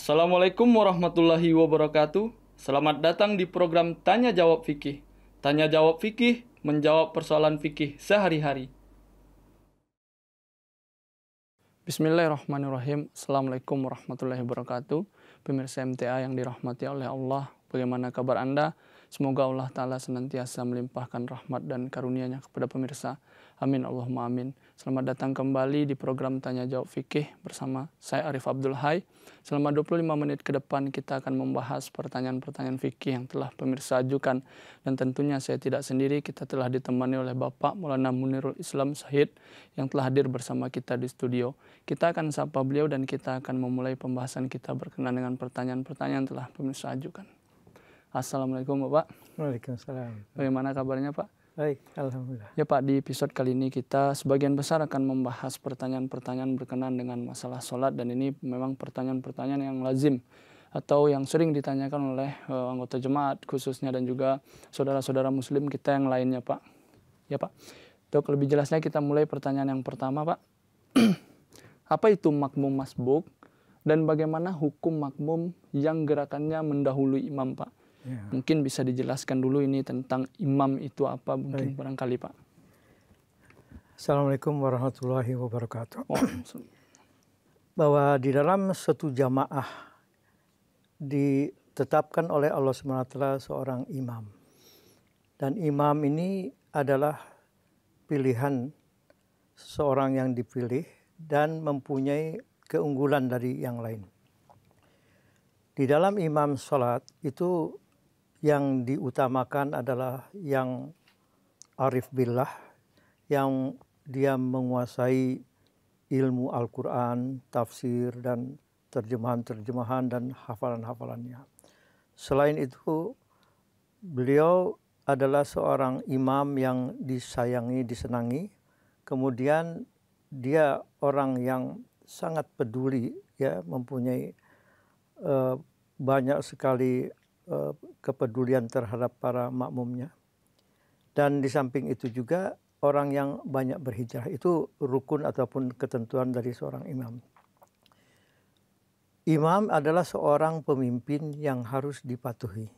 Assalamualaikum warahmatullahi wabarakatuh. Selamat datang di program Tanya Jawab Fikih. Tanya Jawab Fikih menjawab persoalan fikih sehari-hari. Bismillahirrahmanirrahim. Assalamualaikum warahmatullahi wabarakatuh. Pemirsa MTA yang dirahmati oleh Allah, bagaimana kabar Anda? Semoga Allah Ta'ala senantiasa melimpahkan rahmat dan karunia-Nya kepada pemirsa. Amin Allahumma amin. Selamat datang kembali di program Tanya Jawab Fikih bersama saya Arif Abdul Hai. Selama 25 menit ke depan kita akan membahas pertanyaan-pertanyaan fikih yang telah pemirsa ajukan. Dan tentunya saya tidak sendiri, kita telah ditemani oleh Bapak Maulana Munirul Islam Syahid yang telah hadir bersama kita di studio. Kita akan sapa beliau dan kita akan memulai pembahasan kita berkenaan dengan pertanyaan-pertanyaan telah pemirsa ajukan. Assalamualaikum Bapak. Waalaikumsalam. Bagaimana kabarnya Pak? Baik, Alhamdulillah. Ya Pak, di episode kali ini kita sebagian besar akan membahas pertanyaan-pertanyaan berkenan dengan masalah sholat dan ini memang pertanyaan-pertanyaan yang lazim atau yang sering ditanyakan oleh uh, anggota jemaat khususnya dan juga saudara-saudara muslim kita yang lainnya Pak. Ya Pak, untuk lebih jelasnya kita mulai pertanyaan yang pertama Pak. Apa itu makmum masbuk dan bagaimana hukum makmum yang gerakannya mendahului imam Pak? Iya. Mungkin bisa dijelaskan dulu ini tentang imam itu apa mungkin Baik. barangkali Pak. Assalamualaikum warahmatullahi wabarakatuh. Oh, Bahwa di dalam satu jamaah ditetapkan oleh Allah SWT seorang imam. Dan imam ini adalah pilihan seorang yang dipilih dan mempunyai keunggulan dari yang lain. Di dalam imam sholat itu yang diutamakan adalah yang arif billah, yang dia menguasai ilmu Al-Quran, tafsir, dan terjemahan-terjemahan dan hafalan-hafalannya. Selain itu, beliau adalah seorang imam yang disayangi, disenangi. Kemudian dia orang yang sangat peduli, ya mempunyai uh, banyak sekali Eh, kepedulian terhadap para makmumnya. Dan di samping itu juga orang yang banyak berhijrah itu rukun ataupun ketentuan dari seorang imam. Imam adalah seorang pemimpin yang harus dipatuhi.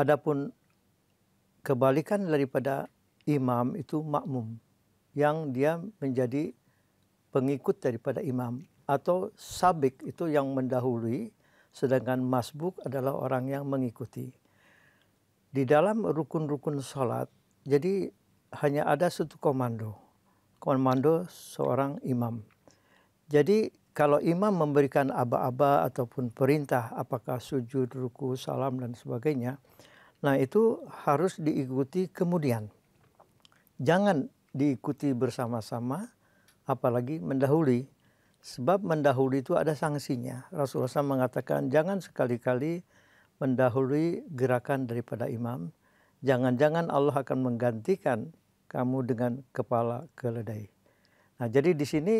Adapun kebalikan daripada imam itu makmum yang dia menjadi pengikut daripada imam atau sabik itu yang mendahului sedangkan masbuk adalah orang yang mengikuti. Di dalam rukun-rukun sholat, jadi hanya ada satu komando. Komando seorang imam. Jadi kalau imam memberikan aba-aba ataupun perintah apakah sujud, ruku, salam dan sebagainya, nah itu harus diikuti kemudian. Jangan diikuti bersama-sama apalagi mendahului. Sebab mendahului itu ada sanksinya. Rasulullah SAW mengatakan jangan sekali-kali mendahului gerakan daripada imam. Jangan-jangan Allah akan menggantikan kamu dengan kepala keledai. Nah jadi di sini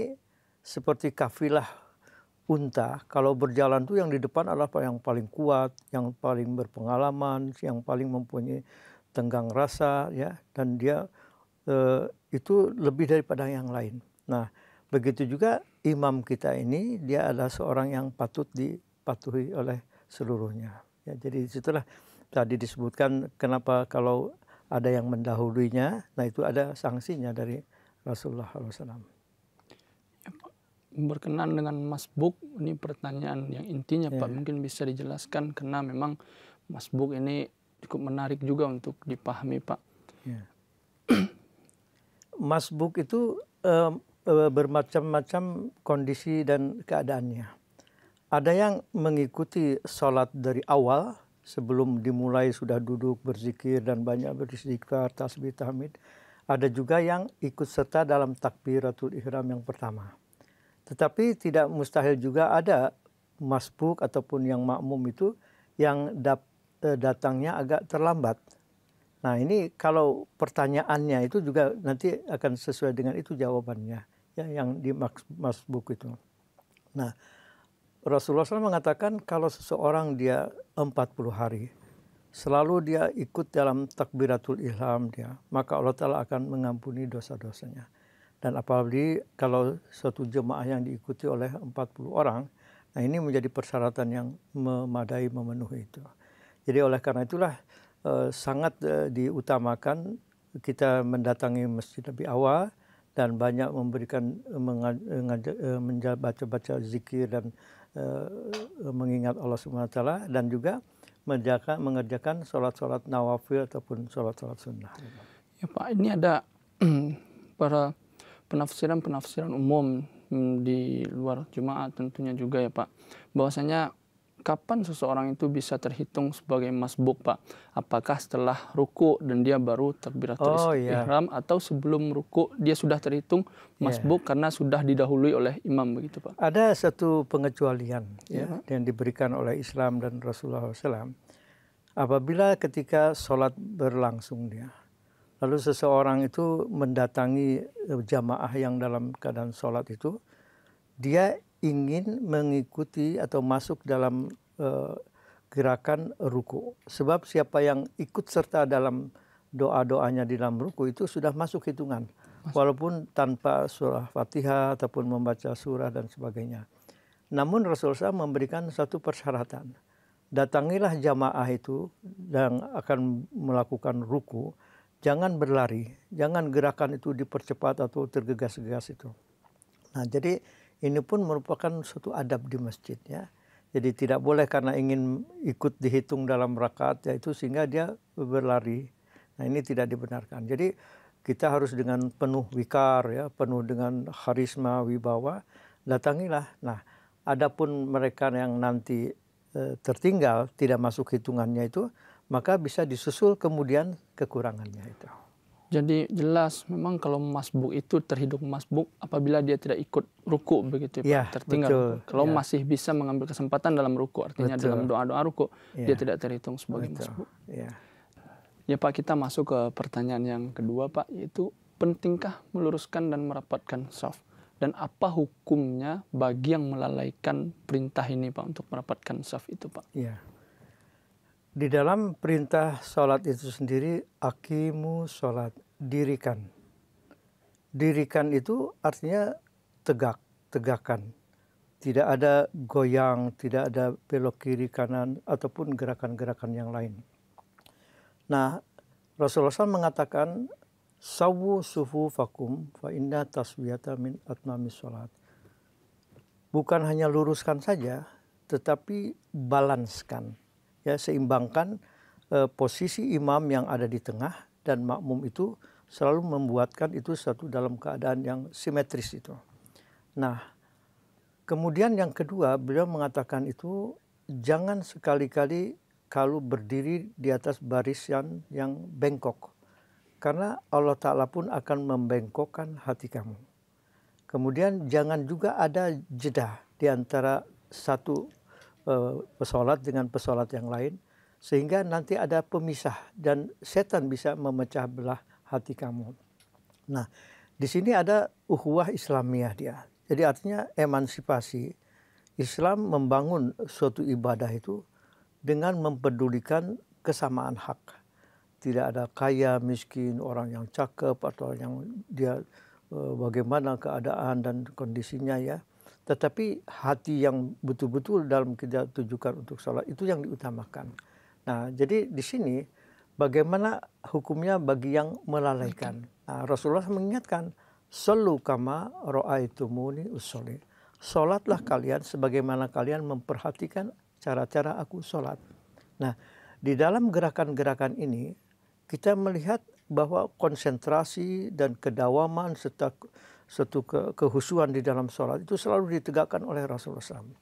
seperti kafilah unta, kalau berjalan tuh yang di depan adalah yang paling kuat, yang paling berpengalaman, yang paling mempunyai tenggang rasa ya dan dia e, itu lebih daripada yang lain. Nah begitu juga imam kita ini dia adalah seorang yang patut dipatuhi oleh seluruhnya. Ya, jadi disitulah tadi disebutkan kenapa kalau ada yang mendahulunya, nah itu ada sanksinya dari Rasulullah SAW. Berkenan dengan Mas Buk, ini pertanyaan yang intinya ya. Pak, mungkin bisa dijelaskan karena memang Mas Buk ini cukup menarik juga untuk dipahami Pak. Ya. Buk itu Eh, bermacam-macam kondisi dan keadaannya. Ada yang mengikuti sholat dari awal, sebelum dimulai sudah duduk berzikir dan banyak berzikir, tasbih, tahmid. Ada juga yang ikut serta dalam takbiratul ihram yang pertama. Tetapi tidak mustahil juga ada masbuk ataupun yang makmum itu yang eh, datangnya agak terlambat. Nah ini kalau pertanyaannya itu juga nanti akan sesuai dengan itu jawabannya ya yang di mas buku itu. Nah, Rasulullah SAW mengatakan kalau seseorang dia 40 hari selalu dia ikut dalam takbiratul ilham dia, maka Allah Taala akan mengampuni dosa-dosanya. Dan apalagi kalau suatu jemaah yang diikuti oleh 40 orang, nah ini menjadi persyaratan yang memadai memenuhi itu. Jadi oleh karena itulah eh, sangat eh, diutamakan kita mendatangi masjid lebih awal, dan banyak memberikan eh, eh, eh, baca-baca zikir dan uh, mengingat Allah Subhanahu Taala dan juga menjaga, mengerjakan sholat-sholat nawafil ataupun sholat-sholat sunnah. Ya Pak, ini ada para penafsiran-penafsiran umum hmm, di luar jemaat tentunya juga ya Pak. Bahwasanya kapan seseorang itu bisa terhitung sebagai masbuk, Pak? Apakah setelah ruku dan dia baru terbirat oh, yeah. ihram atau sebelum ruku dia sudah terhitung iya. masbuk yeah. karena sudah didahului oleh imam begitu, Pak? Ada satu pengecualian yeah. Iya. yang diberikan oleh Islam dan Rasulullah SAW. Apabila ketika sholat berlangsung dia, lalu seseorang itu mendatangi eh, jamaah yang dalam keadaan sholat itu, dia ingin mengikuti atau masuk dalam uh, gerakan ruku. Sebab siapa yang ikut serta dalam doa-doanya di dalam ruku itu sudah masuk hitungan. Masuk. Walaupun tanpa surah fatihah ataupun membaca surah dan sebagainya. Namun Rasulullah SAW memberikan satu persyaratan. Datangilah jamaah itu yang akan melakukan ruku. Jangan berlari, jangan gerakan itu dipercepat atau tergegas-gegas itu. Nah jadi ini pun merupakan suatu adab di masjidnya, Jadi tidak boleh karena ingin ikut dihitung dalam rakaat yaitu sehingga dia berlari. Nah ini tidak dibenarkan. Jadi kita harus dengan penuh wikar ya, penuh dengan harisma wibawa datangilah. Nah, adapun mereka yang nanti e, tertinggal tidak masuk hitungannya itu, maka bisa disusul kemudian kekurangannya itu. Jadi jelas memang kalau masbuk itu terhitung masbuk apabila dia tidak ikut ruku begitu ya, tertinggal. Betul, kalau ya. masih bisa mengambil kesempatan dalam ruku artinya betul. dalam doa-doa ruku ya. dia iya. tidak terhitung sebagai betul. masbuk. Ya. ya Pak kita masuk ke pertanyaan yang kedua Pak yaitu pentingkah meluruskan dan merapatkan soft dan apa hukumnya bagi yang melalaikan perintah ini Pak untuk merapatkan soft itu Pak? Ya. Di dalam perintah sholat itu sendiri, akimu sholat, dirikan. Dirikan itu artinya tegak, tegakan Tidak ada goyang, tidak ada belok kiri kanan, ataupun gerakan-gerakan yang lain. Nah, Rasulullah SAW mengatakan, Sawu sufu fakum fa inna taswiyata min atmami sholat. Bukan hanya luruskan saja, tetapi balanskan ya seimbangkan eh, posisi imam yang ada di tengah dan makmum itu selalu membuatkan itu satu dalam keadaan yang simetris itu. Nah, kemudian yang kedua beliau mengatakan itu jangan sekali-kali kalau berdiri di atas barisan yang bengkok. Karena Allah Ta'ala pun akan membengkokkan hati kamu. Kemudian jangan juga ada jeda di antara satu Eh, pesolat dengan pesolat yang lain sehingga nanti ada pemisah dan setan bisa memecah belah hati kamu. Nah, di sini ada uhuwah Islamiyah dia. Jadi artinya emansipasi. Islam membangun suatu ibadah itu dengan mempedulikan kesamaan hak. Tidak ada kaya, miskin, orang yang cakep atau yang dia eh, bagaimana keadaan dan kondisinya ya tetapi hati yang betul-betul dalam kita tujukan untuk sholat itu yang diutamakan. Nah, jadi di sini bagaimana hukumnya bagi yang melalaikan. Nah, Rasulullah mengingatkan, selu kama ro'aitumuni usoli. Sholatlah kalian sebagaimana kalian memperhatikan cara-cara aku sholat. Nah, di dalam gerakan-gerakan ini, kita melihat bahwa konsentrasi dan kedawaman serta satu ke, kehusuan di dalam sholat itu selalu ditegakkan oleh Rasulullah SAW.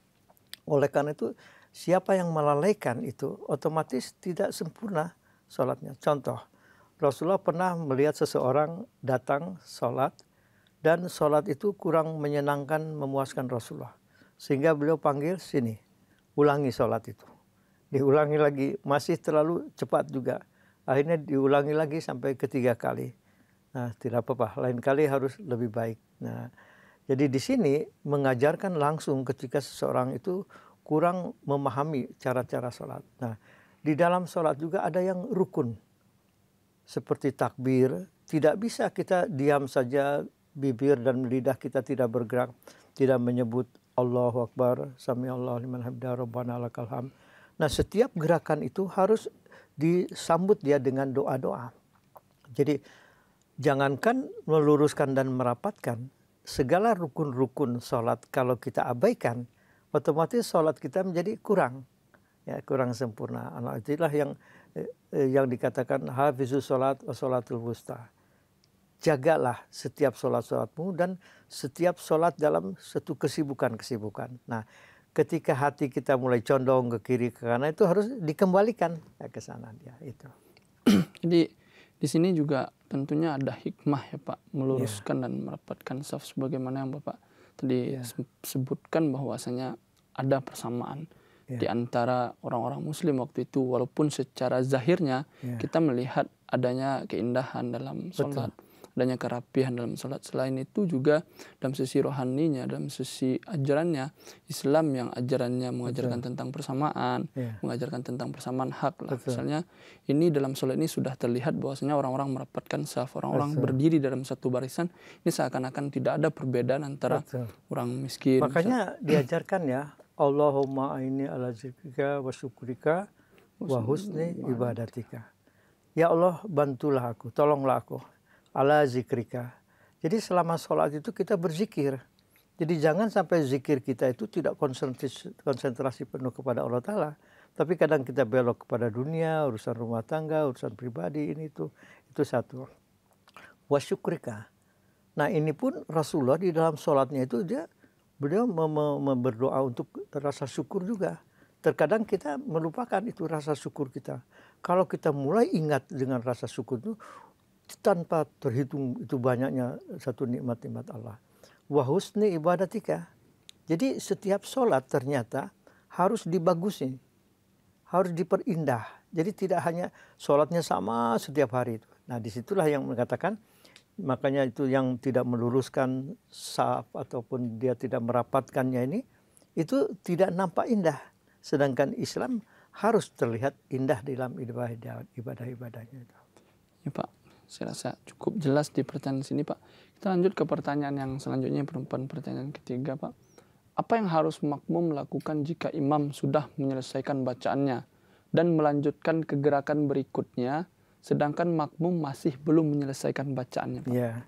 Oleh karena itu siapa yang melalaikan itu otomatis tidak sempurna sholatnya. Contoh, Rasulullah pernah melihat seseorang datang sholat dan sholat itu kurang menyenangkan memuaskan Rasulullah. Sehingga beliau panggil sini, ulangi sholat itu. Diulangi lagi, masih terlalu cepat juga. Akhirnya diulangi lagi sampai ketiga kali Nah, tidak apa-apa. Lain kali harus lebih baik. Nah, jadi di sini mengajarkan langsung ketika seseorang itu kurang memahami cara-cara sholat. Nah, di dalam sholat juga ada yang rukun. Seperti takbir, tidak bisa kita diam saja bibir dan lidah kita tidak bergerak, tidak menyebut Allahu Akbar, Sami Allah liman hamda, Rabbana Nah, setiap gerakan itu harus disambut dia dengan doa-doa. Jadi jangankan meluruskan dan merapatkan, segala rukun-rukun sholat kalau kita abaikan, otomatis sholat kita menjadi kurang, ya kurang sempurna. Nah, itulah yang eh, yang dikatakan hafizus sholat sholatul wusta. Jagalah setiap sholat-sholatmu dan setiap sholat dalam satu kesibukan-kesibukan. Nah, ketika hati kita mulai condong ke kiri ke kanan itu harus dikembalikan ya, ke sana dia ya, itu. Jadi di sini juga tentunya ada hikmah ya Pak, meluruskan yeah. dan merapatkan saf sebagaimana yang Bapak tadi yeah. Iya. sebutkan bahwasanya ada persamaan yeah. di antara orang-orang muslim waktu itu walaupun secara zahirnya yeah. kita melihat adanya keindahan dalam salat. Betul adanya kerapihan dalam sholat. Selain itu juga dalam sisi rohaninya, dalam sisi ajarannya, Islam yang ajarannya mengajarkan Betul. tentang persamaan, yeah. mengajarkan tentang persamaan hak lah. Betul. Misalnya ini dalam sholat ini sudah terlihat bahwasanya orang-orang merapatkan saf, orang-orang berdiri dalam satu barisan, ini seakan-akan tidak ada perbedaan antara Betul. orang miskin. Makanya misal. diajarkan ya, Allahumma aini ala zikrika wa syukrika wa husni ibadatika. Ya Allah, bantulah aku, tolonglah aku ala zikrika. Jadi selama sholat itu kita berzikir. Jadi jangan sampai zikir kita itu tidak konsentrasi, konsentrasi penuh kepada Allah Ta'ala. Tapi kadang kita belok kepada dunia, urusan rumah tangga, urusan pribadi, ini itu. Itu satu. Wasyukrika. Nah ini pun Rasulullah di dalam sholatnya itu dia beliau mem berdoa untuk rasa syukur juga. Terkadang kita melupakan itu rasa syukur kita. Kalau kita mulai ingat dengan rasa syukur itu, tanpa terhitung itu banyaknya satu nikmat-nikmat Allah. Wahusni ibadatika. Jadi setiap sholat ternyata harus dibagusin, harus diperindah. Jadi tidak hanya sholatnya sama setiap hari itu. Nah disitulah yang mengatakan makanya itu yang tidak meluruskan saf ataupun dia tidak merapatkannya ini itu tidak nampak indah. Sedangkan Islam harus terlihat indah dalam ibadah-ibadahnya. Ya Pak, saya rasa cukup jelas di pertanyaan sini Pak. Kita lanjut ke pertanyaan yang selanjutnya, perempuan pertanyaan ketiga Pak. Apa yang harus makmum lakukan jika imam sudah menyelesaikan bacaannya dan melanjutkan kegerakan berikutnya, sedangkan makmum masih belum menyelesaikan bacaannya Pak? Ya.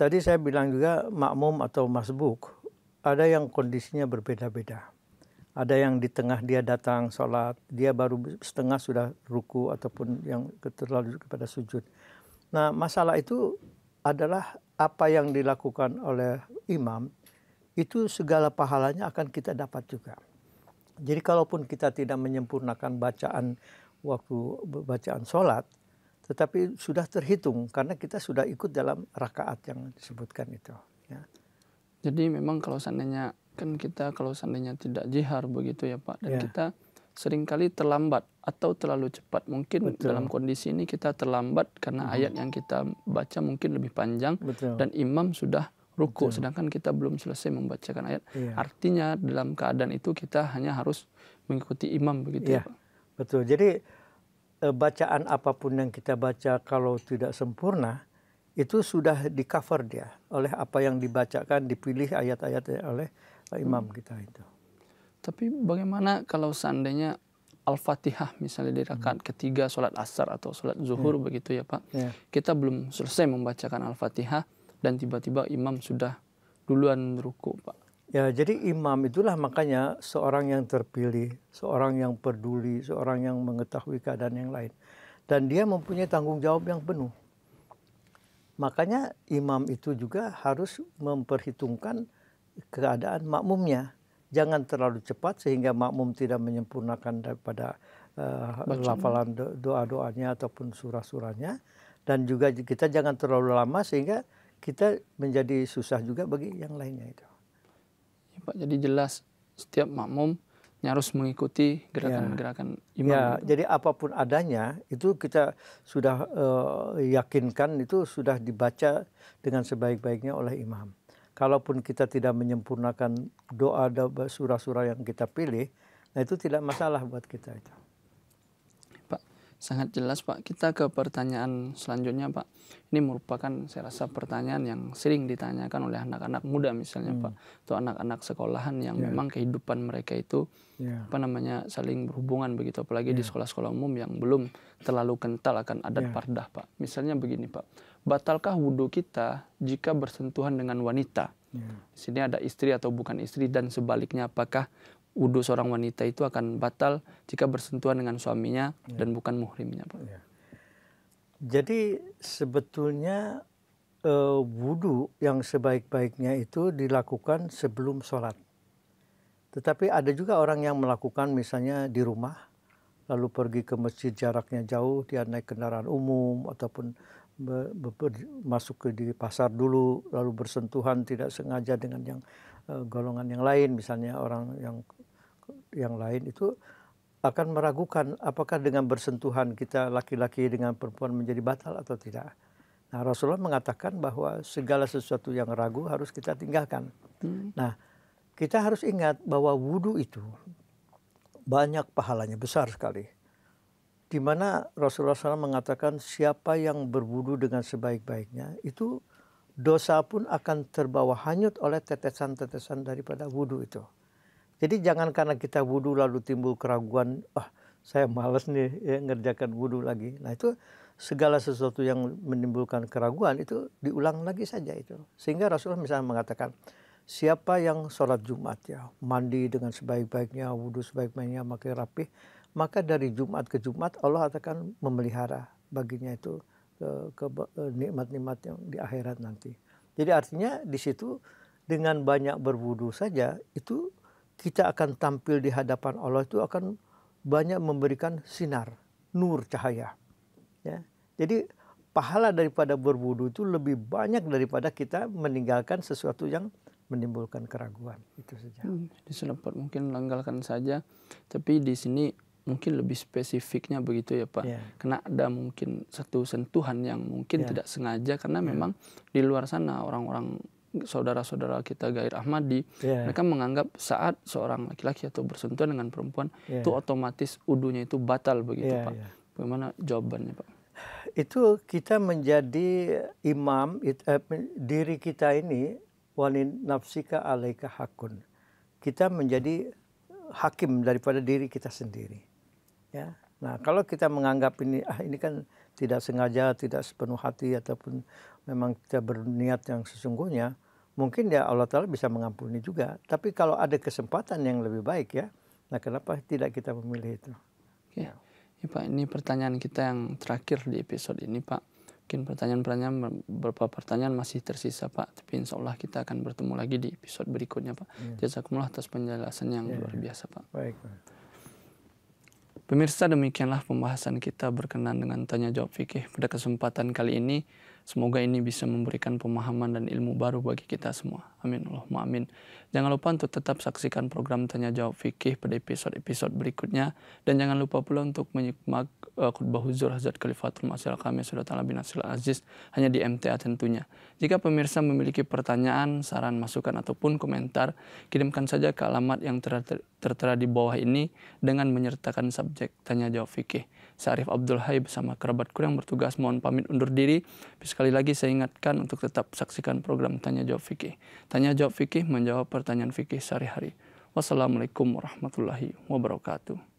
Tadi saya bilang juga makmum atau masbuk, ada yang kondisinya berbeda-beda ada yang di tengah dia datang sholat, dia baru setengah sudah ruku ataupun yang terlalu kepada sujud. Nah masalah itu adalah apa yang dilakukan oleh imam itu segala pahalanya akan kita dapat juga. Jadi kalaupun kita tidak menyempurnakan bacaan waktu bacaan sholat, tetapi sudah terhitung karena kita sudah ikut dalam rakaat yang disebutkan itu. Ya. Jadi memang kalau seandainya kan kita kalau seandainya tidak jihar begitu ya Pak dan yeah. kita seringkali terlambat atau terlalu cepat mungkin Betul. dalam kondisi ini kita terlambat karena hmm. ayat yang kita baca mungkin lebih panjang Betul. dan imam sudah ruku Betul. sedangkan kita belum selesai membacakan ayat yeah. artinya dalam keadaan itu kita hanya harus mengikuti imam begitu yeah. ya iya. Pak. Betul. Jadi eh, bacaan apapun yang kita baca kalau tidak sempurna itu sudah di cover dia oleh apa yang dibacakan dipilih ayat-ayat oleh Pak Imam kita gitu, itu. Tapi bagaimana kalau seandainya Al-Fatihah misalnya di rakaat hmm. ketiga sholat asar atau sholat ya. zuhur hmm. begitu ya Pak. Yeah. Kita belum selesai membacakan Al-Fatihah dan tiba-tiba imam sudah duluan ruku Pak. Ya jadi imam itulah makanya seorang yang terpilih, seorang yang peduli, seorang yang mengetahui keadaan yang lain. Dan dia mempunyai tanggung jawab yang penuh. Makanya imam itu juga harus memperhitungkan keadaan makmumnya. Jangan terlalu cepat sehingga makmum tidak menyempurnakan daripada uh, lafalan doa-doanya ataupun surah-surahnya. Dan juga kita jangan terlalu lama sehingga kita menjadi susah juga bagi yang lainnya itu. Ya, Pak, jadi jelas setiap makmum harus mengikuti gerakan-gerakan ya. imam. Ya, gitu. jadi apapun adanya itu kita sudah uh, yakinkan itu sudah dibaca dengan sebaik-baiknya oleh imam kalaupun kita tidak menyempurnakan doa dan surah-surah yang kita pilih, nah itu tidak masalah buat kita itu. Pak, sangat jelas Pak. Kita ke pertanyaan selanjutnya Pak. Ini merupakan saya rasa pertanyaan yang sering ditanyakan oleh anak-anak muda misalnya hmm. Pak, atau anak-anak sekolahan yang yeah. memang kehidupan mereka itu yeah. apa namanya saling berhubungan begitu, apalagi yeah. di ya. sekolah-sekolah umum yang belum terlalu kental akan adat yeah. pardah Pak. Misalnya begini Pak batalkah wudhu kita jika bersentuhan dengan wanita? Yeah. Di sini ada istri atau bukan istri dan sebaliknya apakah wudhu seorang wanita itu akan batal jika bersentuhan dengan suaminya yeah. dan bukan muhrimnya? Pak? Yeah. Jadi sebetulnya uh, eh, wudhu yang sebaik-baiknya itu dilakukan sebelum sholat. Tetapi ada juga orang yang melakukan misalnya di rumah, lalu pergi ke masjid jaraknya jauh, dia naik kendaraan umum ataupun ber, masuk ke di pasar dulu lalu bersentuhan tidak sengaja dengan yang uh, golongan yang lain misalnya orang yang yang lain itu akan meragukan apakah dengan bersentuhan kita laki-laki dengan perempuan menjadi batal atau tidak. Nah, Rasulullah mengatakan bahwa segala sesuatu yang ragu harus kita tinggalkan. Hmm. Nah, kita harus ingat bahwa wudhu itu banyak pahalanya besar sekali di mana Rasulullah SAW mengatakan siapa yang berwudu dengan sebaik-baiknya itu dosa pun akan terbawa hanyut oleh tetesan-tetesan daripada wudu itu. Jadi jangan karena kita wudu lalu timbul keraguan, ah oh, saya males nih ya, ngerjakan wudu lagi. Nah itu segala sesuatu yang menimbulkan keraguan itu diulang lagi saja itu. Sehingga Rasulullah misalnya mengatakan, siapa yang sholat Jumat ya, mandi dengan sebaik-baiknya, wudhu sebaik-baiknya, makin rapih, maka dari Jumat ke Jumat Allah akan memelihara baginya itu eh, ke eh, nikmat-nikmat yang di akhirat nanti. Jadi artinya di situ dengan banyak berwudu saja itu kita akan tampil di hadapan Allah itu akan banyak memberikan sinar, nur cahaya. Ya. Jadi pahala daripada berwudu itu lebih banyak daripada kita meninggalkan sesuatu yang menimbulkan keraguan itu saja. Hmm, diselempet mungkin langgalkan saja, tapi di sini mungkin lebih spesifiknya begitu ya Pak. Yeah. Kena ada mungkin satu sentuhan yang mungkin yeah. tidak sengaja karena yeah. memang di luar sana orang-orang saudara-saudara kita Gair Ahmadi, yeah. mereka menganggap saat seorang laki-laki atau bersentuhan dengan perempuan yeah. itu otomatis udunya itu batal begitu yeah, Pak. Yeah. Bagaimana jawabannya Pak? Itu kita menjadi imam it, eh, diri kita ini walin nafsika alaika hakun. Kita menjadi hakim daripada diri kita sendiri. Ya. Nah, kalau kita menganggap ini ah ini kan tidak sengaja, tidak sepenuh hati ataupun memang kita berniat yang sesungguhnya, mungkin ya Allah Taala bisa mengampuni juga. Tapi kalau ada kesempatan yang lebih baik ya, nah kenapa tidak kita memilih itu? Ya, ya Pak, ini pertanyaan kita yang terakhir di episode ini Pak. Mungkin pertanyaan-pertanyaan beberapa pertanyaan masih tersisa Pak, tapi insya Allah kita akan bertemu lagi di episode berikutnya Pak. Ya. Jazakumullah atas penjelasan yang ya. luar biasa Pak. Baik. Pak. Pemirsa demikianlah pembahasan kita berkenan dengan tanya jawab fikih pada kesempatan kali ini. Semoga ini bisa memberikan pemahaman dan ilmu baru bagi kita semua. Amin. Allahumma amin. Jangan lupa untuk tetap saksikan program Tanya Jawab Fikih pada episode-episode berikutnya. Dan jangan lupa pula untuk menyimak uh, khutbah huzur Hazrat Khalifatul Masyal kami Sudah Ta'ala bin Asil Aziz hanya di MTA tentunya. Jika pemirsa memiliki pertanyaan, saran, masukan, ataupun komentar, kirimkan saja ke alamat yang tertera di bawah ini dengan menyertakan subjek Tanya Jawab Fikih. Syarif Abdul Hai bersama kerabatku yang bertugas mohon pamit undur diri. sekali lagi saya ingatkan untuk tetap saksikan program Tanya Jawab Fikih. Tanya Jawab Fikih menjawab pertanyaan fikih sehari-hari. Wassalamualaikum warahmatullahi wabarakatuh.